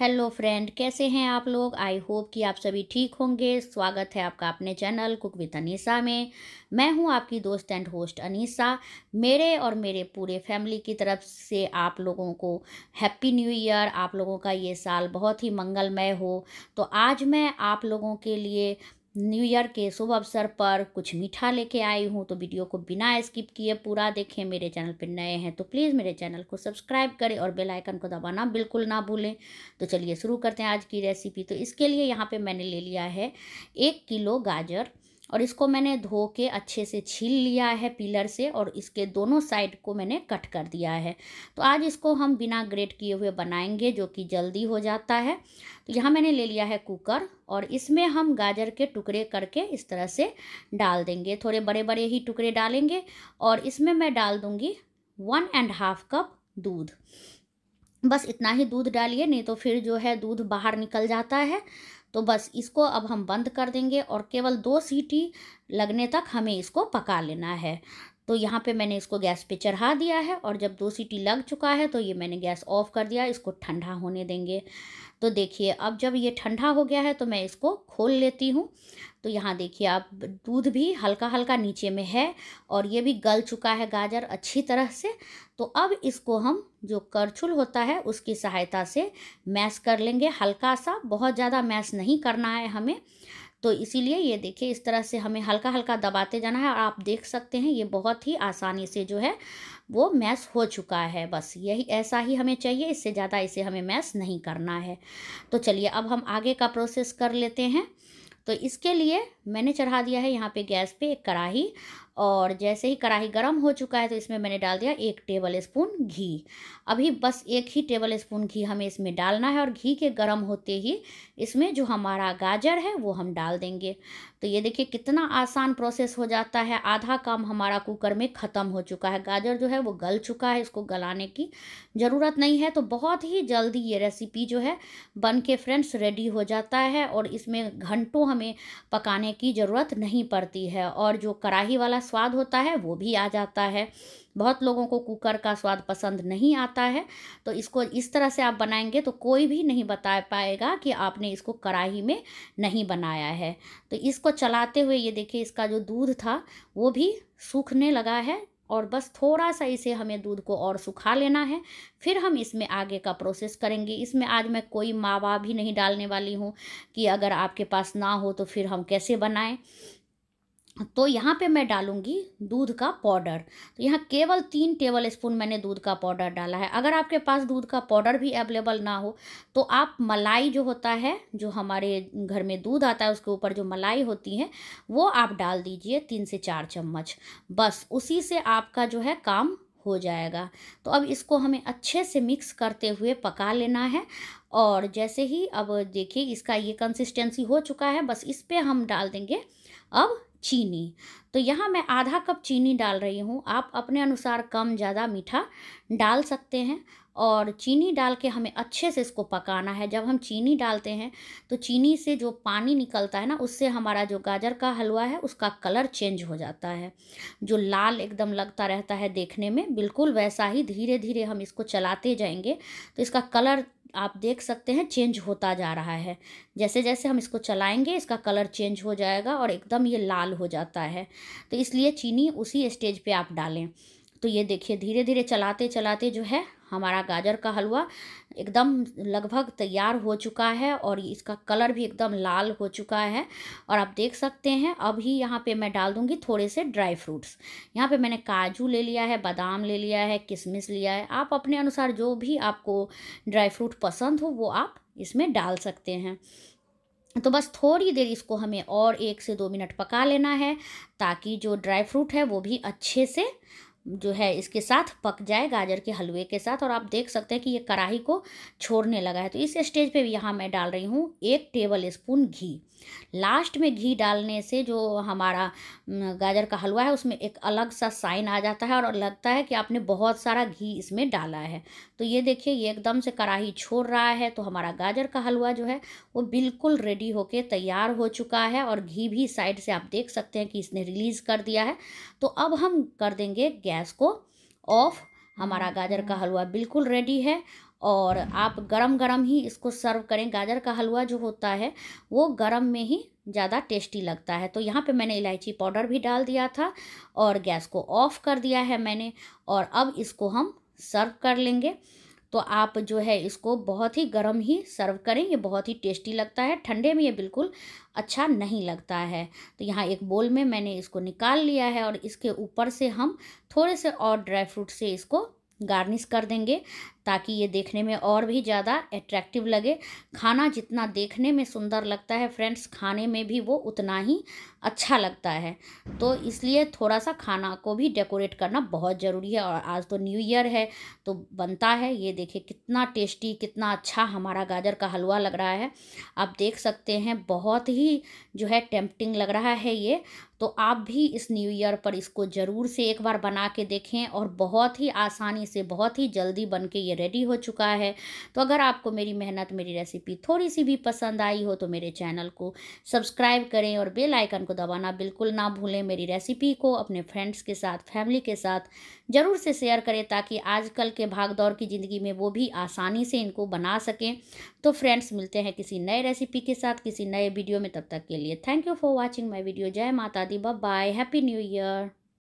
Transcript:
Hello friend कैसे हैं आप लोग आई होप कि आप सभी ठीक होंगे स्वागत है आपका अपने चैनल कुक विद अनीसा में मैं हूं आपकी दोस्त एंड होस्ट अनीसा मेरे और मेरे पूरे फैमिली की तरफ से आप लोगों को हैप्पी न्यू ईयर आप लोगों का ये साल बहुत ही मंगलमय हो तो आज मैं आप लोगों के लिए न्यू ईयर के शुभ अवसर पर कुछ मीठा लेके आई हूँ तो वीडियो को बिना स्किप किए पूरा देखें मेरे चैनल पर नए हैं तो प्लीज़ मेरे चैनल को सब्सक्राइब करें और बेल आइकन को दबाना बिल्कुल ना भूलें तो चलिए शुरू करते हैं आज की रेसिपी तो इसके लिए यहाँ पे मैंने ले लिया है एक किलो गाजर और इसको मैंने धो के अच्छे से छील लिया है पिलर से और इसके दोनों साइड को मैंने कट कर दिया है तो आज इसको हम बिना ग्रेट किए हुए बनाएंगे जो कि जल्दी हो जाता है तो यहाँ मैंने ले लिया है कुकर और इसमें हम गाजर के टुकड़े करके इस तरह से डाल देंगे थोड़े बड़े बड़े ही टुकड़े डालेंगे और इसमें मैं डाल दूँगी वन एंड हाफ कप दूध बस इतना ही दूध डालिए नहीं तो फिर जो है दूध बाहर निकल जाता है तो बस इसको अब हम बंद कर देंगे और केवल दो सीटी लगने तक हमें इसको पका लेना है तो यहाँ पे मैंने इसको गैस पे चढ़ा दिया है और जब दो सीटी लग चुका है तो ये मैंने गैस ऑफ कर दिया इसको ठंडा होने देंगे तो देखिए अब जब ये ठंडा हो गया है तो मैं इसको खोल लेती हूँ तो यहाँ देखिए आप दूध भी हल्का हल्का नीचे में है और ये भी गल चुका है गाजर अच्छी तरह से तो अब इसको हम जो करछुल होता है उसकी सहायता से मैश कर लेंगे हल्का सा बहुत ज़्यादा मैश नहीं करना है हमें तो इसीलिए ये देखिए इस तरह से हमें हल्का हल्का दबाते जाना है और आप देख सकते हैं ये बहुत ही आसानी से जो है वो मैश हो चुका है बस यही ऐसा ही हमें चाहिए इससे ज़्यादा इसे हमें मैश नहीं करना है तो चलिए अब हम आगे का प्रोसेस कर लेते हैं तो इसके लिए मैंने चढ़ा दिया है यहाँ पे गैस पे एक कढ़ाही और जैसे ही कढ़ाई गर्म हो चुका है तो इसमें मैंने डाल दिया एक टेबल स्पून घी अभी बस एक ही टेबल स्पून घी हमें इसमें डालना है और घी के गर्म होते ही इसमें जो हमारा गाजर है वो हम डाल देंगे तो ये देखिए कितना आसान प्रोसेस हो जाता है आधा काम हमारा कुकर में ख़त्म हो चुका है गाजर जो है वो गल चुका है इसको गलाने की ज़रूरत नहीं है तो बहुत ही जल्दी ये रेसिपी जो है बन के फ्रेंड्स रेडी हो जाता है और इसमें घंटों हमें पकाने की ज़रूरत नहीं पड़ती है और जो कढ़ाही वाला स्वाद होता है वो भी आ जाता है बहुत लोगों को कुकर का स्वाद पसंद नहीं आता है तो इसको इस तरह से आप बनाएंगे तो कोई भी नहीं बता पाएगा कि आपने इसको कढ़ाई में नहीं बनाया है तो इसको चलाते हुए ये देखिए इसका जो दूध था वो भी सूखने लगा है और बस थोड़ा सा इसे हमें दूध को और सुखा लेना है फिर हम इसमें आगे का प्रोसेस करेंगे इसमें आज मैं कोई मावा भी नहीं डालने वाली हूँ कि अगर आपके पास ना हो तो फिर हम कैसे बनाएं तो यहाँ पे मैं डालूँगी दूध का पाउडर तो यहाँ केवल तीन टेबल स्पून मैंने दूध का पाउडर डाला है अगर आपके पास दूध का पाउडर भी अवेलेबल ना हो तो आप मलाई जो होता है जो हमारे घर में दूध आता है उसके ऊपर जो मलाई होती है वो आप डाल दीजिए तीन से चार चम्मच बस उसी से आपका जो है काम हो जाएगा तो अब इसको हमें अच्छे से मिक्स करते हुए पका लेना है और जैसे ही अब देखिए इसका ये कंसिस्टेंसी हो चुका है बस इस पर हम डाल देंगे अब चीनी तो यहाँ मैं आधा कप चीनी डाल रही हूँ आप अपने अनुसार कम ज़्यादा मीठा डाल सकते हैं और चीनी डाल के हमें अच्छे से इसको पकाना है जब हम चीनी डालते हैं तो चीनी से जो पानी निकलता है ना उससे हमारा जो गाजर का हलवा है उसका कलर चेंज हो जाता है जो लाल एकदम लगता रहता है देखने में बिल्कुल वैसा ही धीरे धीरे हम इसको चलाते जाएंगे तो इसका कलर आप देख सकते हैं चेंज होता जा रहा है जैसे जैसे हम इसको चलाएंगे इसका कलर चेंज हो जाएगा और एकदम ये लाल हो जाता है तो इसलिए चीनी उसी स्टेज पे आप डालें तो ये देखिए धीरे धीरे चलाते चलाते जो है हमारा गाजर का हलवा एकदम लगभग तैयार हो चुका है और इसका कलर भी एकदम लाल हो चुका है और आप देख सकते हैं अभी यहाँ पे मैं डाल दूँगी थोड़े से ड्राई फ्रूट्स यहाँ पे मैंने काजू ले लिया है बादाम ले लिया है किशमिश लिया है आप अपने अनुसार जो भी आपको ड्राई फ्रूट पसंद हो वो आप इसमें डाल सकते हैं तो बस थोड़ी देर इसको हमें और एक से दो मिनट पका लेना है ताकि जो ड्राई फ्रूट है वो भी अच्छे से जो है इसके साथ पक जाए गाजर के हलवे के साथ और आप देख सकते हैं कि ये कढ़ाई को छोड़ने लगा है तो इस स्टेज पे भी यहाँ मैं डाल रही हूँ एक टेबल स्पून घी लास्ट में घी डालने से जो हमारा गाजर का हलवा है उसमें एक अलग सा साइन आ जाता है और लगता है कि आपने बहुत सारा घी इसमें डाला है तो ये देखिए ये एकदम से कढ़ाही छोड़ रहा है तो हमारा गाजर का हलवा जो है वो बिल्कुल रेडी होके तैयार हो चुका है और घी भी साइड से आप देख सकते हैं कि इसने रिलीज़ कर दिया है तो अब हम कर देंगे गैस को ऑफ़ हमारा गाजर का हलवा बिल्कुल रेडी है और आप गरम गरम ही इसको सर्व करें गाजर का हलवा जो होता है वो गरम में ही ज़्यादा टेस्टी लगता है तो यहाँ पे मैंने इलायची पाउडर भी डाल दिया था और गैस को ऑफ़ कर दिया है मैंने और अब इसको हम सर्व कर लेंगे तो आप जो है इसको बहुत ही गर्म ही सर्व करें ये बहुत ही टेस्टी लगता है ठंडे में ये बिल्कुल अच्छा नहीं लगता है तो यहाँ एक बोल में मैंने इसको निकाल लिया है और इसके ऊपर से हम थोड़े से और ड्राई फ्रूट से इसको गार्निश कर देंगे ताकि ये देखने में और भी ज़्यादा एट्रैक्टिव लगे खाना जितना देखने में सुंदर लगता है फ्रेंड्स खाने में भी वो उतना ही अच्छा लगता है तो इसलिए थोड़ा सा खाना को भी डेकोरेट करना बहुत ज़रूरी है और आज तो न्यू ईयर है तो बनता है ये देखिए कितना टेस्टी कितना अच्छा हमारा गाजर का हलवा लग रहा है आप देख सकते हैं बहुत ही जो है टेम्पटिंग लग रहा है ये तो आप भी इस न्यू ईयर पर इसको ज़रूर से एक बार बना के देखें और बहुत ही आसानी से बहुत ही जल्दी बन के ये रेडी हो चुका है तो अगर आपको मेरी मेहनत मेरी रेसिपी थोड़ी सी भी पसंद आई हो तो मेरे चैनल को सब्सक्राइब करें और बेल आइकन को दबाना बिल्कुल ना भूलें मेरी रेसिपी को अपने फ्रेंड्स के साथ फैमिली के साथ ज़रूर से शेयर करें ताकि आजकल के भाग की ज़िंदगी में वो भी आसानी से इनको बना सकें तो फ्रेंड्स मिलते हैं किसी नए रेसिपी के साथ किसी नए वीडियो में तब तक के लिए thank you for watching my video जय माता Bye bye. Happy New Year.